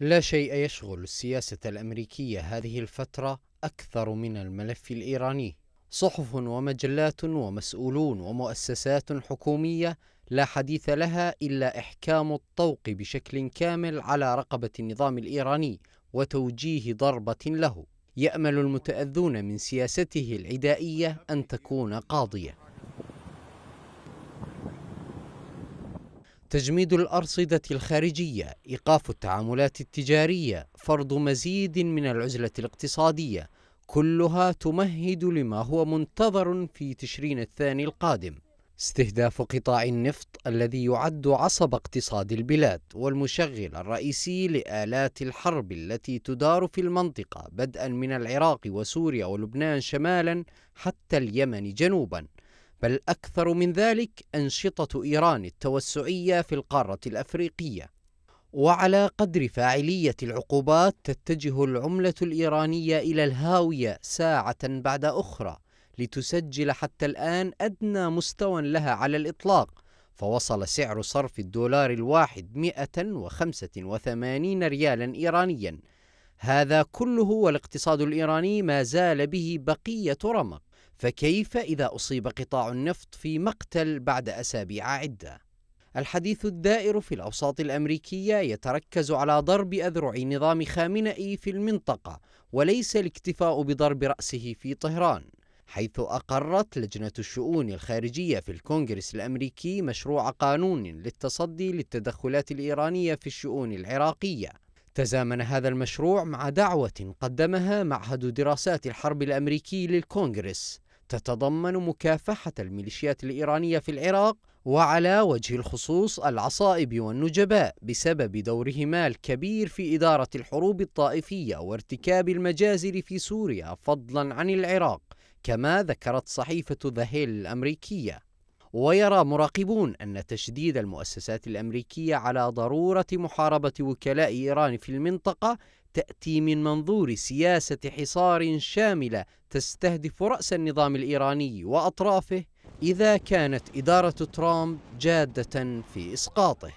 لا شيء يشغل السياسة الأمريكية هذه الفترة أكثر من الملف الإيراني صحف ومجلات ومسؤولون ومؤسسات حكومية لا حديث لها إلا إحكام الطوق بشكل كامل على رقبة النظام الإيراني وتوجيه ضربة له يأمل المتأذون من سياسته العدائية أن تكون قاضية تجميد الأرصدة الخارجية، إيقاف التعاملات التجارية، فرض مزيد من العزلة الاقتصادية، كلها تمهد لما هو منتظر في تشرين الثاني القادم. استهداف قطاع النفط الذي يعد عصب اقتصاد البلاد والمشغل الرئيسي لآلات الحرب التي تدار في المنطقة بدءا من العراق وسوريا ولبنان شمالا حتى اليمن جنوبا بل أكثر من ذلك أنشطة إيران التوسعية في القارة الأفريقية وعلى قدر فاعلية العقوبات تتجه العملة الإيرانية إلى الهاوية ساعة بعد أخرى لتسجل حتى الآن أدنى مستوى لها على الإطلاق فوصل سعر صرف الدولار الواحد 185 ريالا إيرانيا هذا كله والاقتصاد الإيراني ما زال به بقية رمق فكيف إذا أصيب قطاع النفط في مقتل بعد أسابيع عدة؟ الحديث الدائر في الأوساط الأمريكية يتركز على ضرب أذرع نظام خامنئي في المنطقة وليس الاكتفاء بضرب رأسه في طهران حيث أقرت لجنة الشؤون الخارجية في الكونغرس الأمريكي مشروع قانون للتصدي للتدخلات الإيرانية في الشؤون العراقية تزامن هذا المشروع مع دعوة قدمها معهد دراسات الحرب الأمريكي للكونغرس تتضمن مكافحة الميليشيات الإيرانية في العراق وعلى وجه الخصوص العصائب والنجباء بسبب دورهما الكبير في إدارة الحروب الطائفية وارتكاب المجازر في سوريا فضلا عن العراق كما ذكرت صحيفة ذهيل الأمريكية ويرى مراقبون أن تشديد المؤسسات الأمريكية على ضرورة محاربة وكلاء إيران في المنطقة تأتي من منظور سياسة حصار شاملة تستهدف رأس النظام الإيراني وأطرافه إذا كانت إدارة ترامب جادة في إسقاطه.